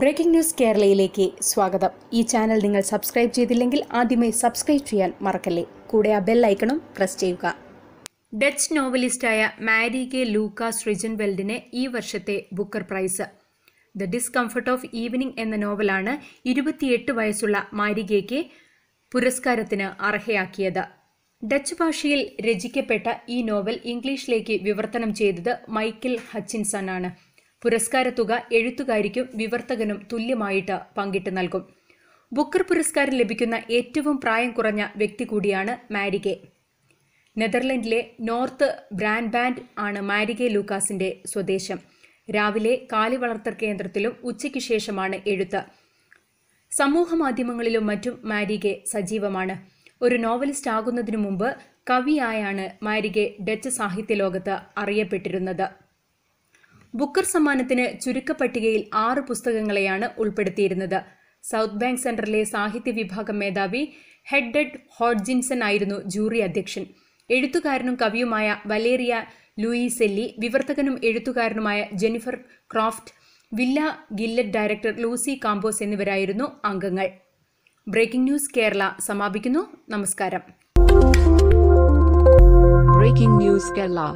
breaking news കേരളയിലേക്ക് സ്വാഗതം ഈ channel നിങ്ങൾ സബ്സ്ക്രൈബ് ചെയ്തില്ലെങ്കിൽ ആദ്യമേ സബ്സ്ക്രൈബ് ചെയ്യാൻ മറക്കല്ലേ കൂടെ ആ ബെൽ ഐക്കണും പ്രസ് ചെയ്യുക ഡച്ച് നോവലിസ്റ്റായ മാരി കെ ലൂക്കാസ് റിജൻവെൽഡിന് ഈ വർഷത്തെ Booker Prize the discomfort of evening എന്ന നോവലാണ് ഇരുപത്തിയെട്ട് വയസ്സുള്ള മാരികയ്ക്ക് പുരസ്കാരത്തിന് അർഹയാക്കിയത് ഡച്ച് ഭാഷയിൽ രചിക്കപ്പെട്ട ഈ നോവൽ ഇംഗ്ലീഷിലേക്ക് വിവർത്തനം ചെയ്തത് മൈക്കിൾ ഹച്ചിൻസൺ ആണ് പുരസ്കാര തുക എഴുത്തുകാരിക്കും വിവർത്തകനും തുല്യമായിട്ട് പങ്കിട്ട് നൽകും ബുക്കർ പുരസ്കാരം ലഭിക്കുന്ന ഏറ്റവും പ്രായം കുറഞ്ഞ വ്യക്തി കൂടിയാണ് മാരികെ നെതർലൻഡിലെ നോർത്ത് ബാൻഡ് ആണ് മാരികെ ലൂക്കാസിന്റെ സ്വദേശം രാവിലെ കാലി വളർത്തൽ കേന്ദ്രത്തിലും ഉച്ചയ്ക്ക് ശേഷമാണ് എഴുത്ത് സമൂഹ മാധ്യമങ്ങളിലും മറ്റും മാരികെ സജീവമാണ് ഒരു നോവലിസ്റ്റ് ആകുന്നതിനു മുമ്പ് കവിയായാണ് മാരികെ ഡച്ച് ലോകത്ത് അറിയപ്പെട്ടിരുന്നത് ബുക്കർ സമ്മാനത്തിന് ചുരുക്കപ്പട്ടികയിൽ ആറ് പുസ്തകങ്ങളെയാണ് ഉൾപ്പെടുത്തിയിരുന്നത് സൗത്ത് ബാങ്ക് സെന്ററിലെ സാഹിത്യ വിഭാഗം മേധാവി ഹെഡ്ഡ് ഹോഡ്ജിൻസൺ ആയിരുന്നു ജൂറി അധ്യക്ഷൻ എഴുത്തുകാരനും കവിയുമായ വലേറിയ ലൂയിസെല്ലി വിവർത്തകനും എഴുത്തുകാരനുമായ Jennifer Croft Villa Gillet director Lucie Campos എന്നിവരായിരുന്നു അംഗങ്ങൾ ബ്രേക്കിംഗ് ന്യൂസ് കേരള സമാപിക്കുന്നു നമസ്കാരം ബ്രേക്കിംഗ് ന്യൂസ് കേരള